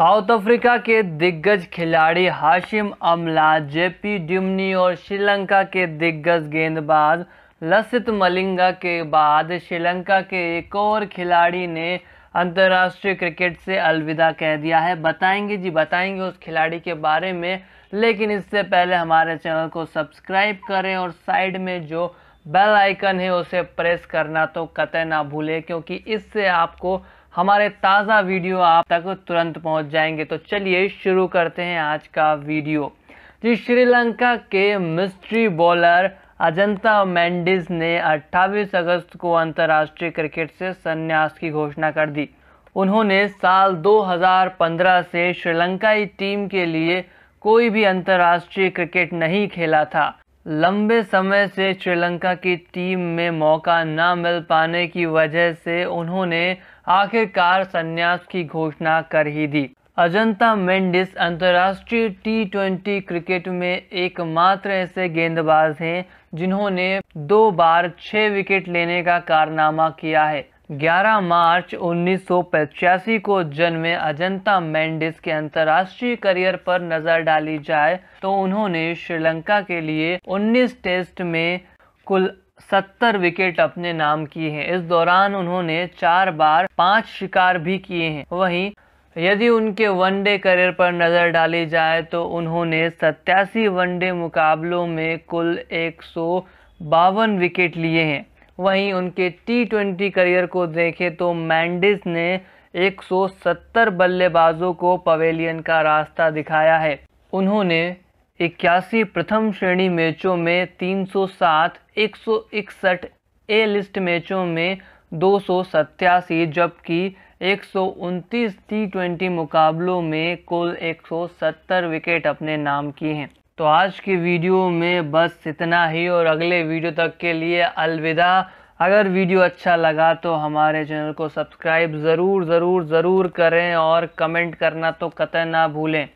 south Africa के दिग्गज खिलाड़ी हाशिम अमला जेपी डिमनी और श्रीलंका के दिग्गज गेंदबाज लसित मलिंगा के बाद श्रीलंका के एक और खिलाड़ी ने अंतर्राष्ट्रीय क्रिकेट से अलविदा कह दिया है बताएंगे जी बताएंगे उस खिलाड़ी के बारे में लेकिन इससे पहले हमारे चैनल को सब्सक्राइब करें और साइड में जो बेल आइकन है उसे प्रेस करना तो कतई ना भूलें क्योंकि इससे आपको हमारे ताज़ा वीडियो आप तक तुरंत पहुंच जाएंगे तो चलिए शुरू करते हैं आज का वीडियो जी श्रीलंका के मिस्ट्री बॉलर अजंता मैंडिस ने 28 अगस्त को अंतर्राष्ट्रीय क्रिकेट से संन्यास की घोषणा कर दी उन्होंने साल 2015 से श्रीलंकाई टीम के लिए कोई भी अंतर्राष्ट्रीय क्रिकेट नहीं खेला था लंबे समय से श्रीलंका की टीम में मौका न मिल पाने की वजह से उन्होंने आखिरकार संन्यास की घोषणा कर ही दी अजंता मेंडिस अंतर्राष्ट्रीय टी ट्वेंटी क्रिकेट में एकमात्र ऐसे गेंदबाज हैं जिन्होंने दो बार छह विकेट लेने का कारनामा किया है 11 मार्च उन्नीस को जन्मे अजंता मेंडिस के अंतर्राष्ट्रीय करियर पर नजर डाली जाए तो उन्होंने श्रीलंका के लिए 19 टेस्ट में कुल 70 विकेट अपने नाम किए हैं इस दौरान उन्होंने चार बार पांच शिकार भी किए हैं वहीं यदि उनके वनडे करियर पर नज़र डाली जाए तो उन्होंने सत्यासी वनडे मुकाबलों में कुल एक विकेट लिए हैं वहीं उनके टी ट्वेंटी करियर को देखें तो मैंडिस ने 170 बल्लेबाजों को पवेलियन का रास्ता दिखाया है उन्होंने इक्यासी प्रथम श्रेणी मैचों में 307, 161 ए लिस्ट मैचों में दो जबकि एक टी ट्वेंटी मुकाबलों में कुल 170 विकेट अपने नाम किए हैं तो आज की वीडियो में बस इतना ही और अगले वीडियो तक के लिए अलविदा अगर वीडियो अच्छा लगा तो हमारे चैनल को सब्सक्राइब ज़रूर ज़रूर ज़रूर करें और कमेंट करना तो कतई ना भूलें